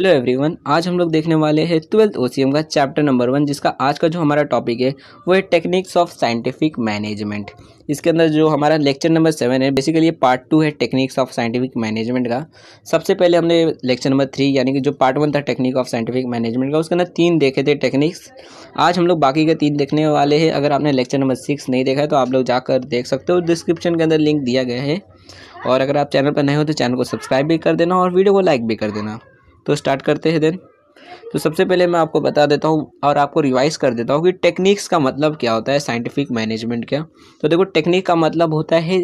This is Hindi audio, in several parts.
हेलो एवरीवन आज हम लोग देखने वाले हैं ट्वेल्थ ओसीएम का चैप्टर नंबर वन जिसका आज का जो हमारा टॉपिक है वो है टेक्निक्स ऑफ साइंटिफिक मैनेजमेंट इसके अंदर जो हमारा लेक्चर नंबर सेवन है बेसिकली ये पार्ट टू है टेक्निक्स ऑफ साइंटिफिक मैनेजमेंट का सबसे पहले हमने लेक्चर नंबर थ्री यानी कि जो पार्ट वन था टेक्निक ऑफ साइंटिफिक मैनेजमेंट का उसके अंदर तीन देखे थे टेक्निक्स आज हम लोग बाकी के तीन देखने वाले हैं अगर आपने लेक्चर नंबर सिक्स नहीं देखा है तो आप लोग जाकर देख सकते हो डिस्क्रिप्शन के अंदर लिंक दिया गया है और अगर आप चैनल पर नए हो तो चैनल को सब्सक्राइब भी कर देना और वीडियो को लाइक भी कर देना तो स्टार्ट करते हैं देन तो सबसे पहले मैं आपको बता देता हूँ और आपको रिवाइज कर देता हूँ कि टेक्निक्स का मतलब क्या होता है साइंटिफिक मैनेजमेंट का तो देखो टेक्निक का मतलब होता है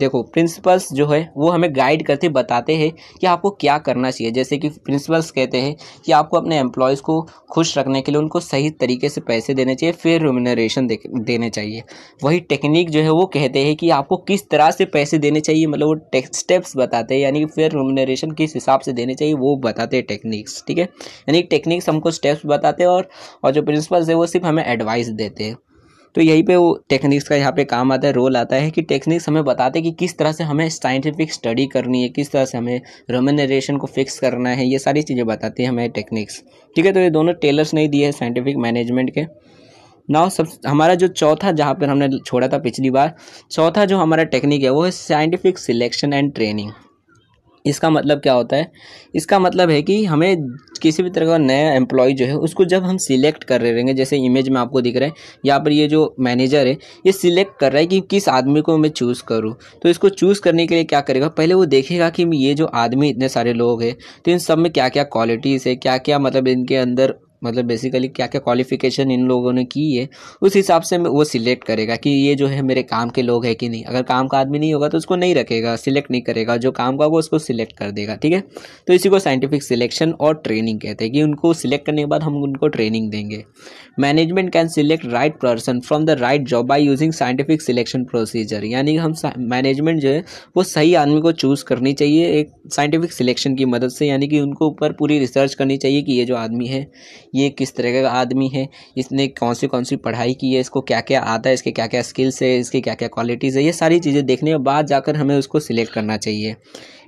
देखो प्रिंसिपल्स जो है वो हमें गाइड करते बताते हैं कि आपको क्या करना चाहिए जैसे कि प्रिंसिपल्स कहते हैं कि आपको अपने एम्प्लॉयज़ को खुश रखने के लिए उनको सही तरीके से पैसे देने चाहिए फिर रोमिनरेशन दे, देने चाहिए वही टेक्निक जो है वो कहते हैं कि आपको किस तरह से पैसे देने चाहिए मतलब वो स्टेप्स बताते हैं यानी कि फिर रोमिनरेशन किस हिसाब से देने चाहिए वो बताते हैं टेक्निक्स ठीक है यानी टेक्निक्स हमको स्टेप्स बताते हैं और, और जो प्रिंसिपल्स है वो सिर्फ हमें एडवाइस देते हैं तो यही पे वो टेक्निक्स का यहाँ पे काम आता है रोल आता है कि टेक्निक्स हमें बताते हैं कि किस तरह से हमें साइंटिफिक स्टडी करनी है किस तरह से हमें रोमनरेशन को फिक्स करना है ये सारी चीज़ें बताती है हमें टेक्निक्स ठीक है तो ये दोनों टेलर्स नहीं दिए हैं साइंटिफिक मैनेजमेंट के नाउ सब हमारा जो चौथा जहाँ पर हमने छोड़ा था पिछली बार चौथा जो हमारा टेक्निक है वो है साइंटिफिक सिलेक्शन एंड ट्रेनिंग इसका मतलब क्या होता है इसका मतलब है कि हमें किसी भी तरह का नया एम्प्लॉय जो है उसको जब हम सिलेक्ट कर रहे रहेंगे जैसे इमेज में आपको दिख रहा है यहाँ पर ये जो मैनेजर है ये सिलेक्ट कर रहा है कि किस आदमी को मैं चूज़ करूँ तो इसको चूज़ करने के लिए क्या करेगा पहले वो देखेगा कि ये जो आदमी इतने सारे लोग हैं तो इन सब में क्या क्या क्वालिटीज़ है क्या क्या मतलब इनके अंदर मतलब बेसिकली क्या क्या क्वालिफिकेशन इन लोगों ने की है उस हिसाब से वो सिलेक्ट करेगा कि ये जो है मेरे काम के लोग हैं कि नहीं अगर काम का आदमी नहीं होगा तो उसको नहीं रखेगा सिलेक्ट नहीं करेगा जो काम का होगा उसको सिलेक्ट कर देगा ठीक है तो इसी को साइंटिफिक सिलेक्शन और ट्रेनिंग कहते हैं कि उनको सिलेक्ट करने के बाद हम उनको ट्रेनिंग देंगे management can select right person from the right job by using scientific selection procedure यानी हम मैनेजमेंट जो है वो सही आदमी को चूज़ करनी चाहिए एक साइंटिफिक सिलेक्शन की मदद से यानी कि उनको ऊपर पूरी रिसर्च करनी चाहिए कि ये जो आदमी है ये किस तरह का आदमी है इसने कौन सी कौन सी पढ़ाई की है इसको क्या क्या आता है इसके क्या क्या स्किल्स है इसकी क्या क्या क्वालिटीज़ है ये सारी चीज़ें देखने के बाद जाकर हमें उसको सिलेक्ट करना चाहिए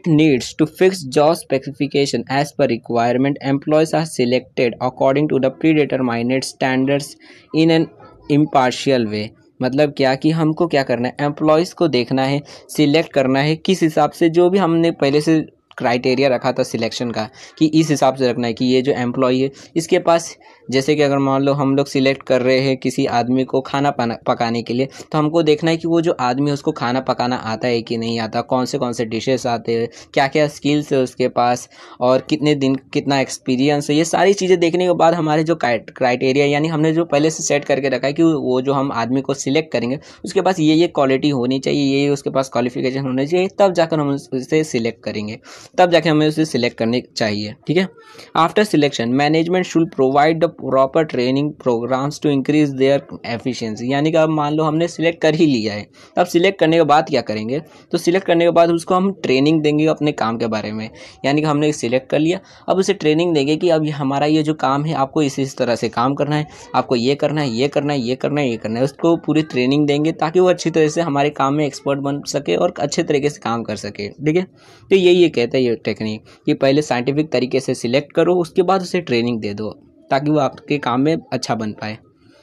needs to fix job specification as per requirement employees are selected according to the predetermined standards in an impartial way मतलब क्या कि हमको क्या करना है एम्प्लॉयज़ को देखना है सिलेक्ट करना है किस हिसाब से जो भी हमने पहले से क्राइटेरिया रखा था सिलेक्शन का कि इस हिसाब से रखना है कि ये जो एम्प्लॉई है इसके पास जैसे कि अगर मान लो हम लोग सिलेक्ट कर रहे हैं किसी आदमी को खाना पकाने के लिए तो हमको देखना है कि वो जो आदमी है उसको खाना पकाना आता है कि नहीं आता कौन से कौन से डिशेस आते हैं क्या क्या स्किल्स है उसके पास और कितने दिन कितना एक्सपीरियंस है ये सारी चीज़ें देखने के बाद हमारे जो क्राइटेरिया यानी हमने जो पहले से सेट करके रखा है कि वो जो हम आदमी को सिलेक्ट करेंगे उसके पास ये ये क्वालिटी होनी चाहिए ये उसके पास क्वालिफिकेशन होनी चाहिए तब जाकर हम उसे सिलेक्ट करेंगे तब जाके हमें उसे सिलेक्ट करने चाहिए ठीक है after selection management should provide the proper training programmes to increase their efficiency यानी कि अब मान लो हमने सिलेक्ट कर ही लिया है अब सिलेक्ट करने के बाद क्या करेंगे तो सिलेक्ट करने के बाद उसको हम ट्रेनिंग देंगे अपने काम के बारे में यानी कि हमने सिलेक्ट कर लिया अब उसे ट्रेनिंग देंगे कि अब हमारा ये जो काम है आपको इस इस तरह से काम करना है आपको ये करना है ये करना है ये करना है ये करना है उसको पूरी ट्रेनिंग देंगे ताकि वो अच्छी तरह से हमारे काम में एक्सपर्ट बन सके और अच्छे तरीके से काम कर सके ठीक है तो यही ये कहते हैं रहता है ये टेक्निक कि पहले साइंटिफिक तरीके से सिलेक्ट करो उसके बाद उसे ट्रेनिंग दे दो ताकि वो आपके काम में अच्छा बन पाए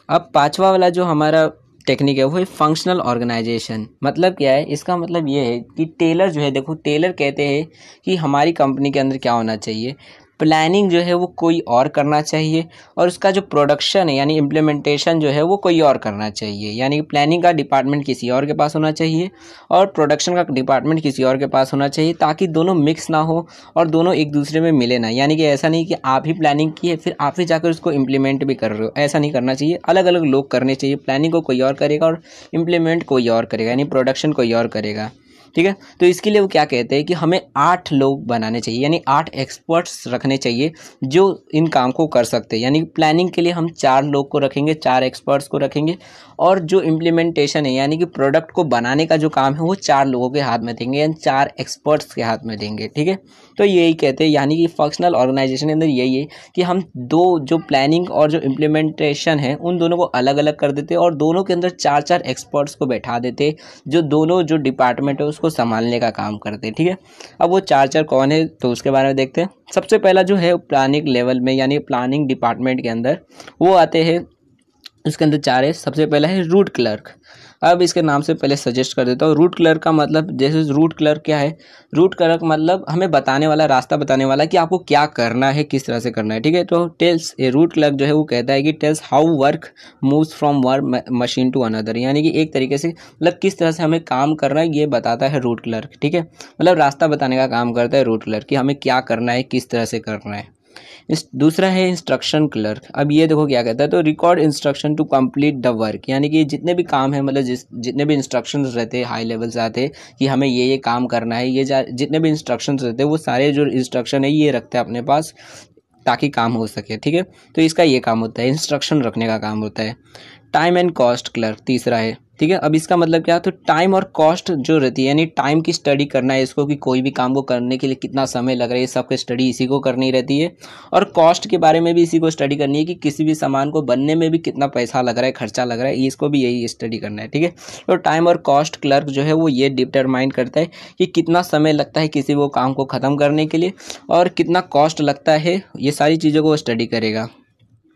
अब पाँचवा वाला जो हमारा टेक्निक है वो है फंक्शनल ऑर्गेनाइजेशन मतलब क्या है इसका मतलब ये है कि टेलर जो है देखो टेलर कहते हैं कि हमारी कंपनी के अंदर क्या होना चाहिए प्लानिंग जो है वो कोई और करना चाहिए और उसका जो प्रोडक्शन है यानी इम्प्लीमेंटेशन जो है वो कोई और करना चाहिए यानी कि प्लानिंग का डिपार्टमेंट किसी और के पास होना चाहिए और प्रोडक्शन का डिपार्टमेंट किसी और के पास होना चाहिए ताकि दोनों मिक्स ना हो और दोनों एक दूसरे में मिले ना यानी कि ऐसा नहीं कि आप ही प्लानिंग की है फिर आप ही जाकर उसको इम्प्लीमेंट भी कर रहे हो ऐसा नहीं करना चाहिए अलग अलग लोग करने चाहिए प्लानिंग को कोई और करेगा और इम्प्लीमेंट कोई और करेगा यानी प्रोडक्शन कोई और करेगा ठीक है तो इसके लिए वो क्या कहते हैं कि हमें आठ लोग बनाने चाहिए यानी आठ एक्सपर्ट्स रखने चाहिए जो इन काम को कर सकते हैं यानी प्लानिंग के लिए हम चार लोग को रखेंगे चार एक्सपर्ट्स को रखेंगे और जो इम्प्लीमेंटेशन है यानी कि प्रोडक्ट को बनाने का जो काम है वो चार लोगों के हाथ में देंगे यानी चार एक्सपर्ट्स के हाथ में देंगे ठीक है तो यही कहते हैं यानी कि फंक्शनल ऑर्गेनाइजेशन के अंदर यही है कि हम दो जो प्लानिंग और जो इम्प्लीमेंटेशन है उन दोनों को अलग अलग कर देते और दोनों के अंदर चार चार एक्सपर्ट्स को बैठा देते जो दोनों जो डिपार्टमेंट है उसको संभालने का काम करते ठीक है अब वो चार चार कौन है तो उसके बारे में देखते हैं सबसे पहला जो है प्लानिंग लेवल में यानी प्लानिंग डिपार्टमेंट के अंदर वो आते हैं इसके अंदर चार है सबसे पहला है रूट क्लर्क अब इसके नाम से पहले सजेस्ट कर देता हूँ रूट क्लर्क का मतलब जैसे रूट क्लर्क क्या है रूट क्लर्क मतलब हमें बताने वाला रास्ता बताने वाला कि आपको क्या करना है किस तरह से करना है ठीक है तो टेल्स ये रूट क्लर्क जो है वो कहता है कि tells how work moves from one machine to another यानी कि एक तरीके से मतलब किस तरह से हमें काम करना है ये बताता है रूट क्लर्क ठीक है मतलब रास्ता बताने का काम करता है रूट क्लर्क कि हमें क्या करना है किस तरह से करना है दूसरा है इंस्ट्रक्शन क्लर्क अब ये देखो क्या कहता है तो record instruction to complete the work यानी कि जितने भी काम है मतलब जिस जितने भी इंस्ट्रक्शन रहते हैं हाई लेवल से आते कि हमें ये ये काम करना है ये जितने भी इंस्ट्रक्शन रहते हैं वो सारे जो इंस्ट्रक्शन है ये रखते हैं अपने पास ताकि काम हो सके ठीक है तो इसका ये काम होता है इंस्ट्रक्शन रखने का काम होता है टाइम एंड कॉस्ट क्लर्क तीसरा है ठीक है अब इसका मतलब क्या तो टाइम और कॉस्ट जो रहती है यानी टाइम की स्टडी करना है इसको कि कोई भी काम को करने के लिए कितना समय लग रहा है ये स्टडी इसी को करनी रहती है और कॉस्ट के बारे में भी इसी को स्टडी करनी है कि किसी भी सामान को बनने में भी कितना पैसा लग रहा है खर्चा लग रहा है इसको भी यही स्टडी करना है ठीक है तो टाइम और कॉस्ट क्लर्क जो है वो ये डिटरमाइन करता है कि कितना समय लगता है किसी वो काम को ख़त्म करने के लिए और कितना कॉस्ट लगता है ये सारी चीज़ों को स्टडी करेगा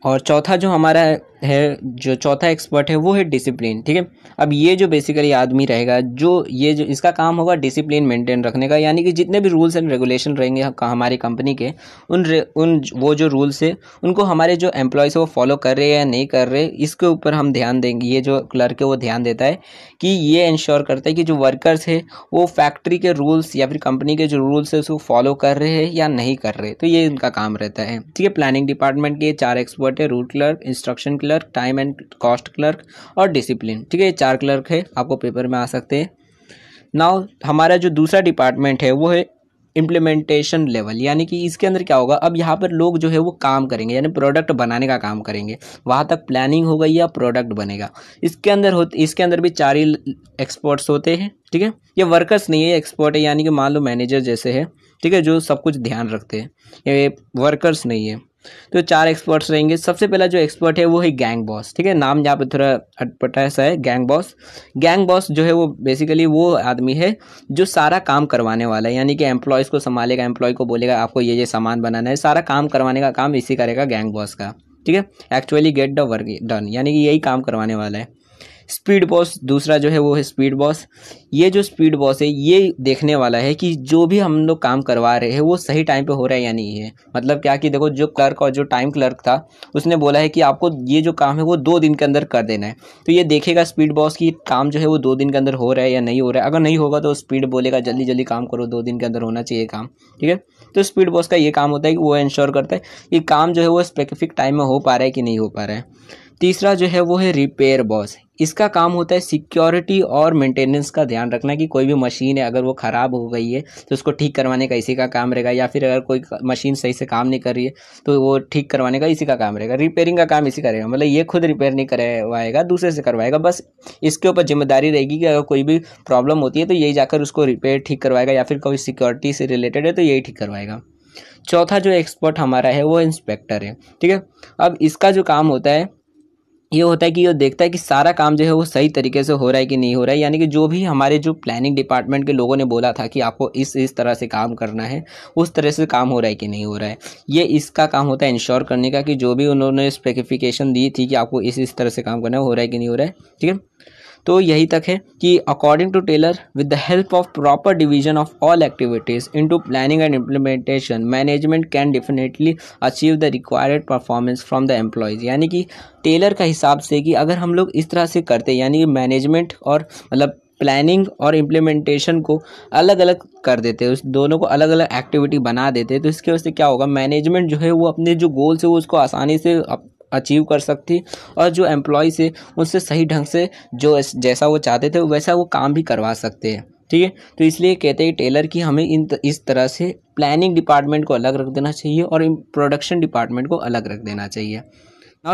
और चौथा जो हमारा है जो चौथा एक्सपर्ट है वो है डिसिप्लिन ठीक है अब ये जो बेसिकली आदमी रहेगा जो ये जो इसका काम होगा डिसिप्लिन मेंटेन रखने का यानी कि जितने भी रूल्स एंड रेगुलेशन रहेंगे हमारी कंपनी के उन रे, उन वो जो रूल्स है उनको हमारे जो एम्प्लॉयज़ वो फॉलो कर रहे हैं या नहीं कर रहे इसके ऊपर हम ध्यान देंगे ये जो क्लर्क है वो ध्यान देता है कि ये इंश्योर करता है कि जो वर्कर्स है वो फैक्ट्री के रूल्स या फिर कंपनी के जो रूल्स है उसको फॉलो कर रहे हैं या नहीं कर रहे तो ये इनका काम रहता है ठीक है प्लानिंग डिपार्टमेंट के चार एक्सपर्ट है route clerk instruction clerk time and cost clerk और डिसिप्लिन ठीक है ये चार क्लर्क है आपको पेपर में आ सकते हैं नाउ हमारा जो दूसरा डिपार्टमेंट है वो है इम्प्लीमेंटेशन लेवल यानी कि इसके अंदर क्या होगा अब यहाँ पर लोग जो है वो काम करेंगे यानी प्रोडक्ट बनाने का काम करेंगे वहाँ तक प्लानिंग हो गई या प्रोडक्ट बनेगा इसके अंदर हो इसके अंदर भी चार ही एक्सपर्ट्स होते हैं ठीक है ये वर्कर्स नहीं है एक्सपर्ट है यानी कि मान लो मैनेजर जैसे है ठीक है जो सब कुछ ध्यान रखते हैं ये वर्कर्स नहीं है तो चार एक्सपर्ट्स रहेंगे सबसे पहला जो एक्सपर्ट है वो है गैंग बॉस ठीक है नाम यहाँ पर थोड़ा अटपटा सा है गैंग बॉस गैंग बॉस जो है वो बेसिकली वो आदमी है जो सारा काम करवाने वाला है यानी कि एम्प्लॉयज़ को संभालेगा एम्प्लॉय को बोलेगा आपको ये ये सामान बनाना है सारा काम करवाने का काम इसी करेगा गैंग बॉस का ठीक है actually get the work done यानी कि यही काम करवाने वाला है स्पीड बॉस दूसरा जो है वो है स्पीड बॉस ये जो स्पीड बॉस है ये देखने वाला है कि जो भी हम लोग काम करवा रहे हैं वो सही टाइम पे हो रहा है या नहीं है मतलब क्या कि देखो जो क्लर्क और जो टाइम क्लर्क था उसने बोला है कि आपको ये जो काम है वो दो दिन के अंदर कर देना है तो ये देखेगा स्पीड बॉस की काम जो है वो दो दिन के अंदर हो रहा है या नहीं हो रहा है अगर नहीं होगा तो स्पीड बोलेगा जल्दी जल्दी काम करो दो दिन के अंदर होना चाहिए काम ठीक है तो स्पीड बॉस का ये काम होता है कि वो इंश्योर करता है कि काम जो है वो स्पेसिफिक टाइम में हो पा रहा है कि नहीं हो पा रहा है तीसरा जो है वो है रिपेयर बॉस इसका काम होता है सिक्योरिटी और मेंटेनेंस का ध्यान रखना कि कोई भी मशीन है अगर वो ख़राब हो गई है तो उसको ठीक करवाने का इसी का काम रहेगा या फिर अगर कोई मशीन सही से काम नहीं कर रही है तो वो ठीक करवाने का इसी का काम रहेगा रिपेयरिंग का काम इसी का रहेगा मतलब ये खुद रिपेयर नहीं करवाएगा दूसरे से करवाएगा बस इसके ऊपर जिम्मेदारी रहेगी कि अगर कोई भी प्रॉब्लम होती है तो यही जाकर उसको रिपेयर ठीक करवाएगा या फिर कोई सिक्योरिटी से रिलेटेड है तो यही ठीक करवाएगा चौथा जो एक्सपर्ट हमारा है वो इंस्पेक्टर है ठीक है अब इसका जो काम होता है ये होता है कि ये देखता है कि सारा काम जो है वो सही तरीके से हो रहा है कि नहीं हो रहा है यानी कि जो भी हमारे जो प्लानिंग डिपार्टमेंट के लोगों ने बोला था कि आपको इस इस तरह से काम करना है उस तरह से काम हो रहा है कि नहीं हो रहा है ये इसका काम होता है इंश्योर करने का कि जो भी उन्होंने स्पेसिफिकेशन दी थी कि आपको इस इस तरह से काम करना है हो रहा है कि नहीं हो रहा है ठीक है तो यही तक है कि according to Taylor with the help of proper division of all activities into planning and implementation management can definitely achieve the required performance from the employees यानी कि टेलर का हिसाब से कि अगर हम लोग इस तरह से करते यानी कि मैनेजमेंट और मतलब प्लानिंग और इम्प्लीमेंटेशन को अलग अलग कर देते उस दोनों को अलग अलग एक्टिविटी बना देते तो इसके वजह से क्या होगा मैनेजमेंट जो है वो अपने जो गोल्स है वो उसको आसानी से अचीव कर सकती और जो एम्प्लॉयज़ है उनसे सही ढंग से जो जैसा वो चाहते थे वैसा वो काम भी करवा सकते हैं ठीक है तो इसलिए कहते हैं टेलर की हमें इन इस तरह से प्लानिंग डिपार्टमेंट को अलग रख देना चाहिए और प्रोडक्शन डिपार्टमेंट को अलग रख देना चाहिए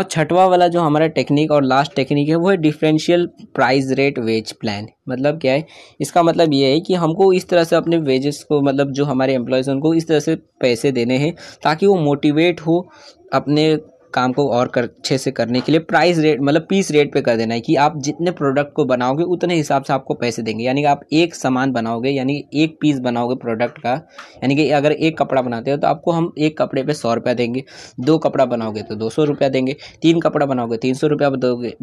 और छठवा वाला जो हमारा टेक्निक और लास्ट टेक्निक है वो है differential price rate wage plan मतलब क्या है इसका मतलब ये है कि हमको इस तरह से अपने वेजेस को मतलब जो हमारे एम्प्लॉयज़ उनको इस तरह से पैसे देने हैं ताकि वो मोटिवेट हो अपने काम को और कर अच्छे से करने के लिए प्राइस रेट मतलब पीस रेट पे कर देना है कि आप जितने प्रोडक्ट को बनाओगे उतने हिसाब से आपको पैसे देंगे यानी कि आप एक सामान बनाओगे यानी एक पीस बनाओगे प्रोडक्ट का यानी कि अगर एक कपड़ा बनाते हो तो आपको हम एक कपड़े पर सौ रुपया देंगे दो कपड़ा बनाओगे तो दो सौ रुपया देंगे तीन कपड़ा बनाओगे तीन सौ रुपया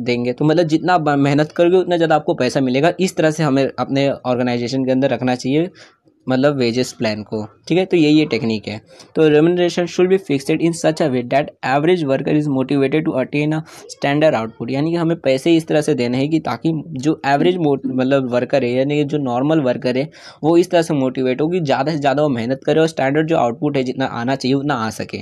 देंगे तो मतलब जितना मेहनत करोगे उतना ज़्यादा आपको पैसा मिलेगा इस तरह से हमें अपने ऑर्गेनाइजेशन के अंदर रखना चाहिए मतलब वेजेस प्लान को ठीक है तो यही ये टेक्निक है तो remuneration should be fixed in such a way that average worker is motivated to attain a standard output यानी कि हमें पैसे इस तरह से देने हैं कि ताकि जो एवरेज मतलब वर्कर है यानी जो नॉर्मल वर्कर है वो इस तरह से मोटिवेट हो कि ज़्यादा से ज़्यादा वो मेहनत करे और स्टैंडर्ड जो आउटपुट है जितना आना चाहिए उतना आ सके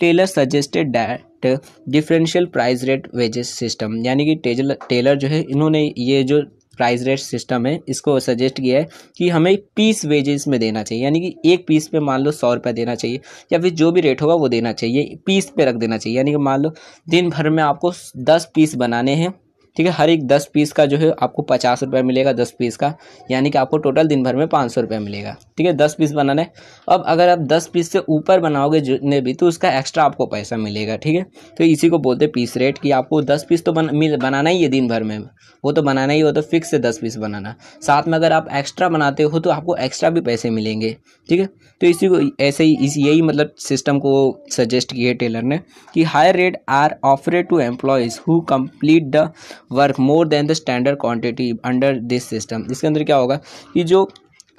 Taylor suggested that differential price rate wages system यानी कि टेलर टेलर जो है इन्होंने ये जो प्राइस रेट सिस्टम है इसको सजेस्ट किया है कि हमें पीस वेजेस में देना चाहिए यानी कि एक पीस पे मान लो सौ रुपये देना चाहिए या फिर जो भी रेट होगा वो देना चाहिए पीस पे रख देना चाहिए यानी कि मान लो दिन भर में आपको दस पीस बनाने हैं ठीक है हर एक दस पीस का जो है आपको पचास रुपये मिलेगा दस पीस का यानी कि आपको टोटल दिन भर में पाँच सौ रुपये मिलेगा ठीक है दस पीस बनाना है अब अगर आप दस पीस से ऊपर बनाओगे जितने भी तो उसका एक्स्ट्रा आपको पैसा मिलेगा ठीक है तो इसी को बोलते पीस रेट कि आपको दस पीस तो बन, बनाना ही है दिन भर में वो तो बनाना ही हो तो फिक्स से दस पीस बनाना साथ में अगर आप एक्स्ट्रा बनाते हो तो आपको एक्स्ट्रा भी पैसे मिलेंगे ठीक है तो इसी को ऐसे ही इस यही मतलब सिस्टम को सजेस्ट किया टेलर ने कि higher rate are offered to employees who complete the work more than the standard quantity under this system इसके अंदर क्या होगा कि जो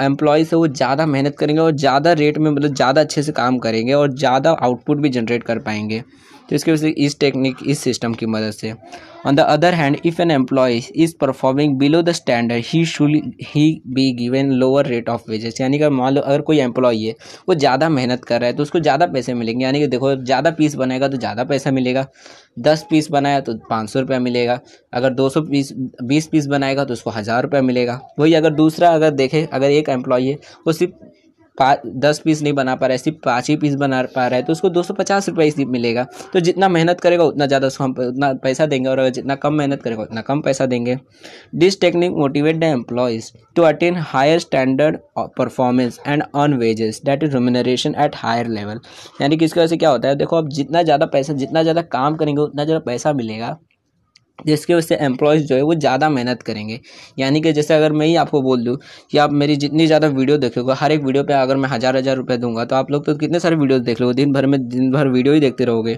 एम्प्लॉयज़ है वो ज़्यादा मेहनत करेंगे और ज़्यादा रेट में मतलब ज़्यादा अच्छे से काम करेंगे और ज़्यादा आउटपुट भी जनरेट कर पाएंगे तो इसके वजह से इस टेक्निक इस सिस्टम की मदद से on the other hand if an employee is performing below the standard he should he be given lower rate of wages यानी कि मान लो अगर कोई एम्प्लॉई है वो ज़्यादा मेहनत कर रहा है तो उसको ज़्यादा पैसे मिलेंगे यानी कि देखो ज़्यादा पीस बनाएगा तो ज़्यादा पैसा मिलेगा दस पीस बनाया तो पाँच सौ रुपया मिलेगा अगर दो सौ पीस बीस पीस बनाएगा तो उसको हज़ार रुपया मिलेगा वही अगर दूसरा अगर देखे अगर एक एम्प्लॉई है वो सिर्फ पाँच दस पीस नहीं बना पा रहा है सिर्फ पाँच ही पीस बना पा रहा है तो उसको दो सौ पचास रुपये सिर्फ मिलेगा तो जितना मेहनत करेगा उतना ज़्यादा हम उतना पैसा देंगे और अगर जितना कम मेहनत करेगा उतना कम पैसा देंगे this technique motivate the employees to attain higher standard performance and earn wages that is remuneration at higher level यानी कि इसकी वजह से क्या होता है देखो आप जितना ज़्यादा पैसा जितना ज़्यादा काम करेंगे उतना ज़्यादा पैसा मिलेगा जिसके वजह से एम्प्लॉयज़ जो है वो ज़्यादा मेहनत करेंगे यानी कि जैसे अगर मैं ही आपको बोल दूँ कि आप मेरी जितनी ज़्यादा वीडियो देखोगे हर एक वीडियो पे अगर मैं हज़ार हज़ार रुपये दूंगा तो आप लोग तो कितने सारे वीडियोस देख लोगे दिन भर में दिन भर वीडियो ही देखते रहोगे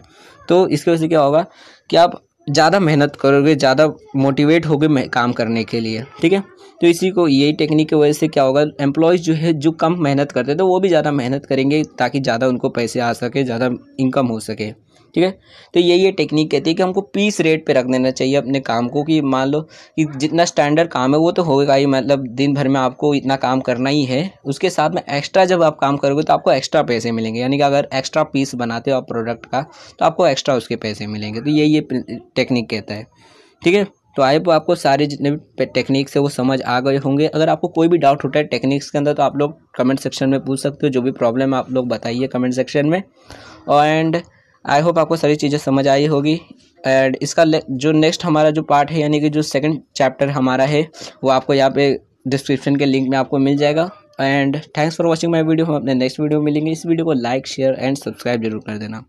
तो इसकी वजह से क्या होगा कि आप ज़्यादा मेहनत करोगे ज़्यादा मोटिवेट होगे काम करने के लिए ठीक है तो इसी को यही टेक्निक की वजह से क्या होगा एम्प्लॉयज़ जो है जो कम मेहनत करते थे तो वो भी ज़्यादा मेहनत करेंगे ताकि ज़्यादा उनको पैसे आ सके ज़्यादा इनकम हो सके ठीक है तो यही ये टेक्निक कहती है कि हमको पीस रेट पे रख देना चाहिए अपने काम को कि मान लो कि जितना स्टैंडर्ड काम है वो तो होगा ही मतलब दिन भर में आपको इतना काम करना ही है उसके साथ में एक्स्ट्रा जब आप काम करोगे तो आपको एक्स्ट्रा पैसे मिलेंगे यानी कि अगर एक्स्ट्रा पीस बनाते हो आप प्रोडक्ट का तो आपको एक्स्ट्रा उसके पैसे मिलेंगे तो यही ये टेक्निक कहता है ठीक है तो आई आपको सारे जितने भी टेक्निक्स है वो समझ आ गए होंगे अगर आपको कोई भी डाउट होता है टेक्निक्स के अंदर तो आप लोग कमेंट सेक्शन में पूछ सकते हो जो भी प्रॉब्लम है आप लोग बताइए कमेंट सेक्शन में एंड आई होप आपको सारी चीज़ें समझ आई होगी एंड इसका जो नेक्स्ट हमारा जो पार्ट है यानी कि जो सेकंड चैप्टर हमारा है वो आपको यहाँ पे डिस्क्रिप्शन के लिंक में आपको मिल जाएगा and thanks for watching my video हम अपने नेक्स्ट वीडियो मिलेंगे इस वीडियो को लाइक शेयर एंड सब्सक्राइब जरूर कर देना